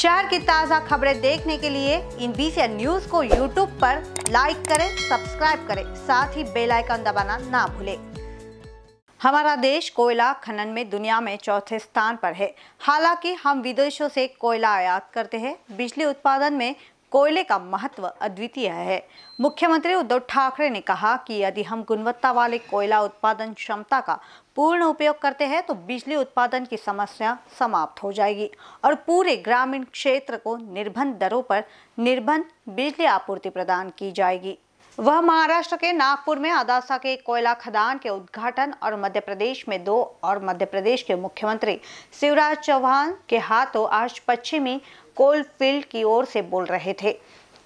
शहर की ताज़ा खबरें देखने के लिए इन बीसी न्यूज को यूट्यूब पर लाइक करें सब्सक्राइब करें साथ ही बेल आइकन दबाना ना भूलें हमारा देश कोयला खनन में दुनिया में चौथे स्थान पर है हालांकि हम विदेशों से कोयला आयात करते हैं बिजली उत्पादन में कोयले का महत्व अद्वितीय है मुख्यमंत्री उद्धव ठाकरे ने कहा कि यदि हम गुणवत्ता वाले कोयला उत्पादन क्षमता का पूर्ण उपयोग करते हैं तो बिजली उत्पादन की समस्या समाप्त हो जाएगी और पूरे ग्रामीण क्षेत्र को निर्बंध दरों पर निर्बंध बिजली आपूर्ति प्रदान की जाएगी वह महाराष्ट्र के नागपुर में आदासा के कोयला खदान के उद्घाटन और मध्य प्रदेश में दो और मध्य प्रदेश के मुख्यमंत्री शिवराज चौहान के हाथों आज पश्चिमी कोलफील्ड की ओर से बोल रहे थे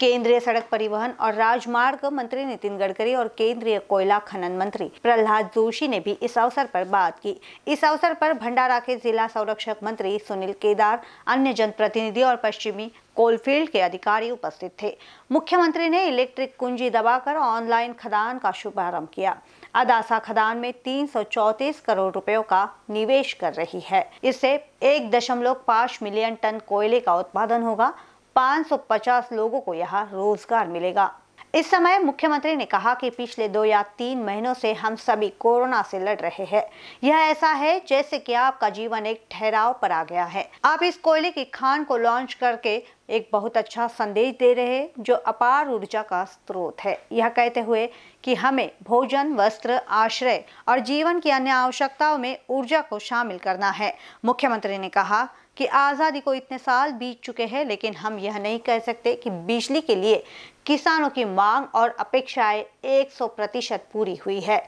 केंद्रीय सड़क परिवहन और राजमार्ग मंत्री नितिन गडकरी और केंद्रीय कोयला खनन मंत्री प्रहलाद जोशी ने भी इस अवसर पर बात की इस अवसर पर भंडारा के जिला संरक्षक मंत्री सुनील केदार अन्य जनप्रतिनिधि और पश्चिमी कोलफील्ड के अधिकारी उपस्थित थे मुख्यमंत्री ने इलेक्ट्रिक कुंजी दबाकर ऑनलाइन खदान का शुभारंभ किया अदासा खदान में 334 करोड़ रुपयों का निवेश कर रही है इससे 1.5 मिलियन टन कोयले का उत्पादन होगा 550 लोगों को यहाँ रोजगार मिलेगा इस समय मुख्यमंत्री ने कहा कि पिछले दो या तीन महीनों से हम सभी कोरोना से लड़ रहे हैं यह ऐसा है जैसे कि आपका जीवन एक ठहराव पर आ गया है आप इस कोयले की खान को लॉन्च करके एक बहुत अच्छा संदेश दे रहे जो अपार ऊर्जा का स्रोत है यह कहते हुए कि हमें भोजन वस्त्र आश्रय और जीवन की अन्य आवश्यकताओं में ऊर्जा को शामिल करना है मुख्यमंत्री ने कहा कि आज़ादी को इतने साल बीत चुके हैं लेकिन हम यह नहीं कह सकते कि बिजली के लिए किसानों की मांग और अपेक्षाएं 100 प्रतिशत पूरी हुई है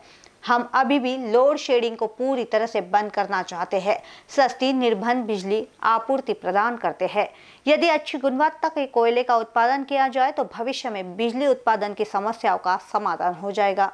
हम अभी भी लोड शेडिंग को पूरी तरह से बंद करना चाहते हैं सस्ती निर्बंध बिजली आपूर्ति प्रदान करते हैं यदि अच्छी गुणवत्ता के कोयले का उत्पादन किया जाए तो भविष्य में बिजली उत्पादन की समस्याओं का समाधान हो जाएगा